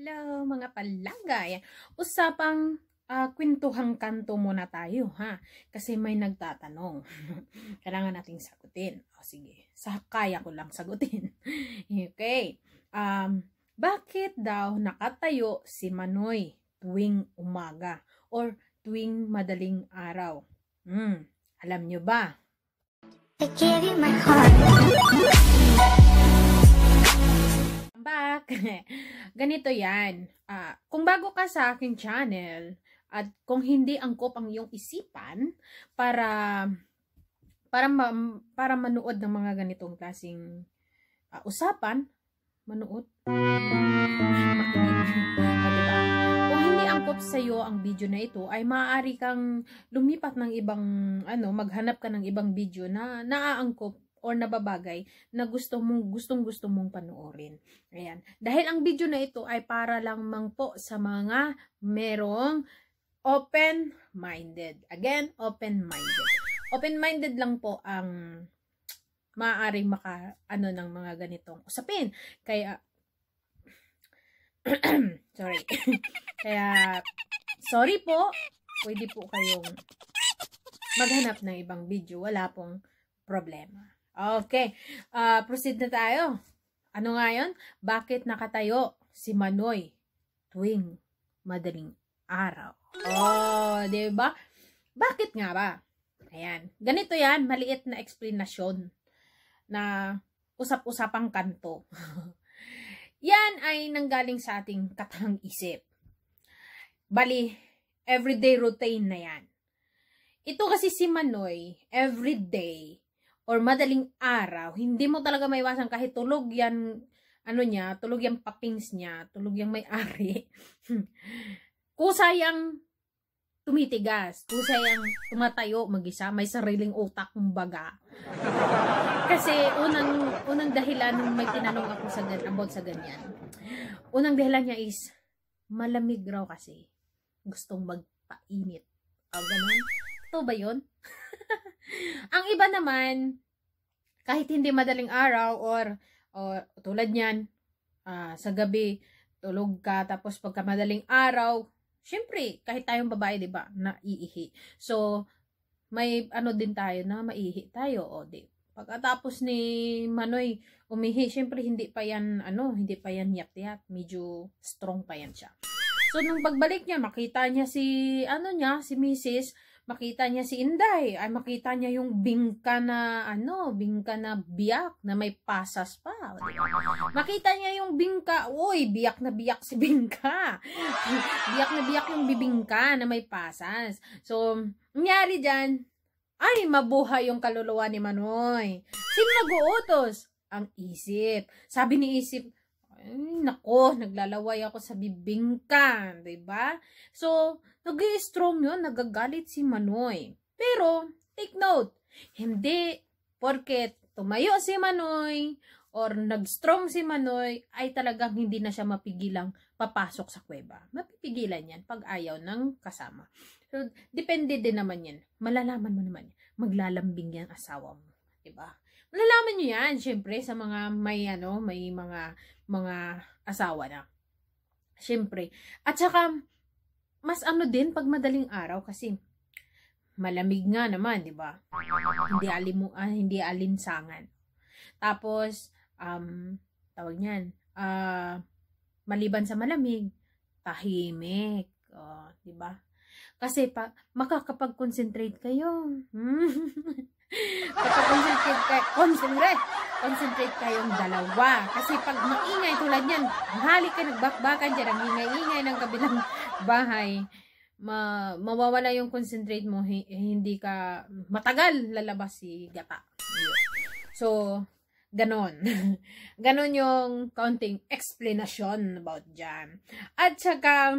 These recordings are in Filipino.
Hello mga palagay. Usapang uh, kwentuhang kanto muna tayo ha. Kasi may nagtatanong. Kailangan nating sagutin. O sige, sa kaya ko lang sagutin. okay. Um, bakit daw nakatayo si Manoy tuwing umaga or tuwing madaling araw? Hmm, alam nyo ba? I give you my heart. Ganito yan. Uh, kung bago ka sa akin channel, at kung hindi angkop ang iyong isipan para para ma, para manood ng mga ganitong klasing uh, ah, usapan, manood. Ah, diba? Kung hindi angkop sa iyo ang video na ito, ay maaari kang lumipat ng ibang ano, maghanap ka ng ibang video na naaangkop or nababagay na gusto mong gustong gusto mong panoorin. Ayan. Dahil ang video na ito ay para lang mang po sa mga merong open-minded. Again, open-minded. Open-minded lang po ang maaaring maka ano ng mga ganitong usapin. Kaya sorry. Kaya sorry po, pwede po kayong maghanap ng ibang video. Wala pong problema. Okay, uh, proceed na tayo. Ano nga yun? Bakit nakatayo si Manoy tuwing madaling araw? Oh, di ba? Bakit nga ba? Ayan. Ganito yan, maliit na explanation na usap-usapang kanto. yan ay nanggaling sa ating katang isip. Bali, everyday routine na yan. Ito kasi si Manoy, everyday, or madaling araw, hindi mo talaga maiwasan kahit tulog yan, ano niya, tulog yung papings niya, tulog yan may-ari. kusay ang tumitigas, kusay ang tumatayo magisa, may sariling utak kumbaga. Kasi unang, unang dahilan nung may tinanong ako sa, about sa ganyan, unang dahilan niya is, malamig raw kasi. Gustong magpainit. O, ganun. Ito ba yun? Ang iba naman, kahit hindi madaling araw or, or tulad niyan, uh, sa gabi, tulog ka, tapos pagka madaling araw, syempre, kahit tayong babae, di ba, naiihi. So, may ano din tayo na maihi tayo, o di. Pagkatapos ni Manoy umihi, syempre hindi pa yan, ano, hindi pa yan yat-yat. Medyo strong pa yan siya. So, nung pagbalik niya, makita niya si, ano niya, si Mrs makita niya si Inday, ay makita niya yung bingka na ano, bingka na biyak na may pasas pa. Makita niya yung bingka, uy, biyak na biyak si bingka. biyak na biyak yung bibingka na may pasas. So, nangyari diyan, ay mabuhay yung kaluluwa ni Manoy. Sino nag-uutos? Ang isip. Sabi ni isip, nako, naglalaway ako sa bibingka, ba? Diba? So, nag strong yon nagagalit si Manoy. Pero, take note, hindi porket tumayo si Manoy or nag-strong si Manoy ay talagang hindi na siya mapigilang papasok sa kuweba. Mapipigilan yan pag ayaw ng kasama. So, depende din naman yan. Malalaman mo naman, maglalambing yan asawa mo. Diba? Malalaman nyo yan, syempre, sa mga may, ano, may mga mga asawa na. Siyempre. At saka, mas ano din pag madaling araw kasi malamig nga naman, di ba? Hindi, alim, ah, hindi alinsangan. Tapos, um, tawag niyan, uh, maliban sa malamig, tahimik. Uh, di ba? Kasi pa, makakapag-concentrate kayo. Hmm? Kapag-concentrate kayo, concentrate, concentrate kayong dalawa. Kasi pag maingay tulad yan, halik ka nagbakbakan dyan, ang ingay-ingay ng kabilang bahay, ma mawawala yung concentrate mo, eh, hindi ka, matagal lalabas si gata. So, Ganon. Ganon yung counting explanation about dyan. At saka,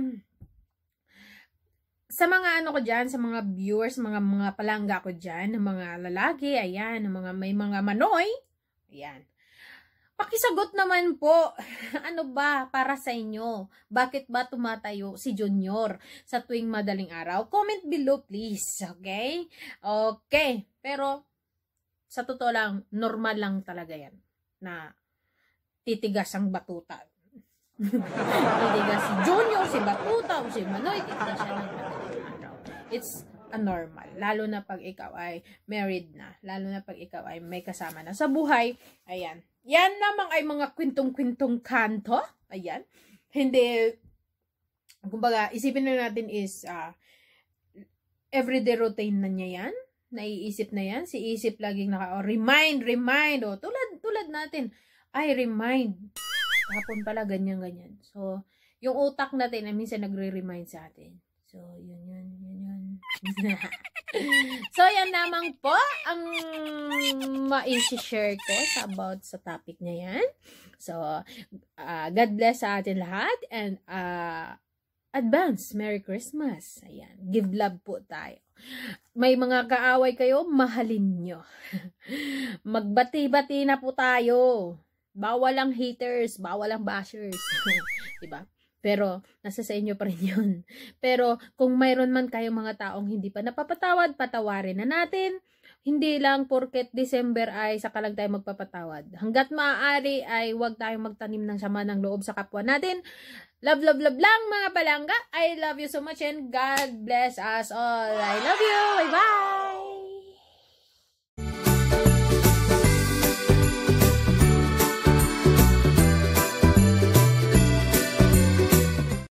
sa mga ano ko dyan, sa mga viewers, mga mga palangga ko dyan, ng mga lalaki, ayan, mga may mga manoy, ayan. Pakisagot naman po, ano ba para sa inyo? Bakit ba tumatayo si Junior sa tuwing madaling araw? Comment below please, okay? Okay, pero sa totoo lang, normal lang talaga yan na titigas ang batuta. titigas si Junior, si Batuta, o si Manoy, titigas siya ng batuta it's a normal. Lalo na pag ikaw ay married na. Lalo na pag ikaw ay may kasama na sa buhay. Ayan. Yan namang ay mga kwintong-kwintong kanto. Ayan. Hindi, kumbaga, isipin na natin is, uh, everyday routine na niya yan. Naiisip na yan. Si isip laging naka, oh, remind, remind. Oh, tulad, tulad natin. Ay, remind. Hapon pala, ganyan-ganyan. So, yung utak natin, ay minsan nagre-remind sa atin. So, yun yun. so, yan lamang po ang ma-share ko sa about sa topic niya yan. So, uh, God bless sa atin lahat and uh, advance, Merry Christmas. Ayan, give love po tayo. May mga kaaway kayo, mahalin nyo. Magbati-bati na po tayo. Bawal ang haters, bawal ang bashers. diba? Pero, nasa sa inyo pa rin yun. Pero, kung mayroon man kayong mga taong hindi pa napapatawad, patawarin na natin. Hindi lang porket December ay saka lang tayo magpapatawad. Hanggat maaari ay huwag tayong magtanim ng sama ng loob sa kapwa natin. Love, love, love lang mga balanga. I love you so much and God bless us all. I love you. Bye-bye!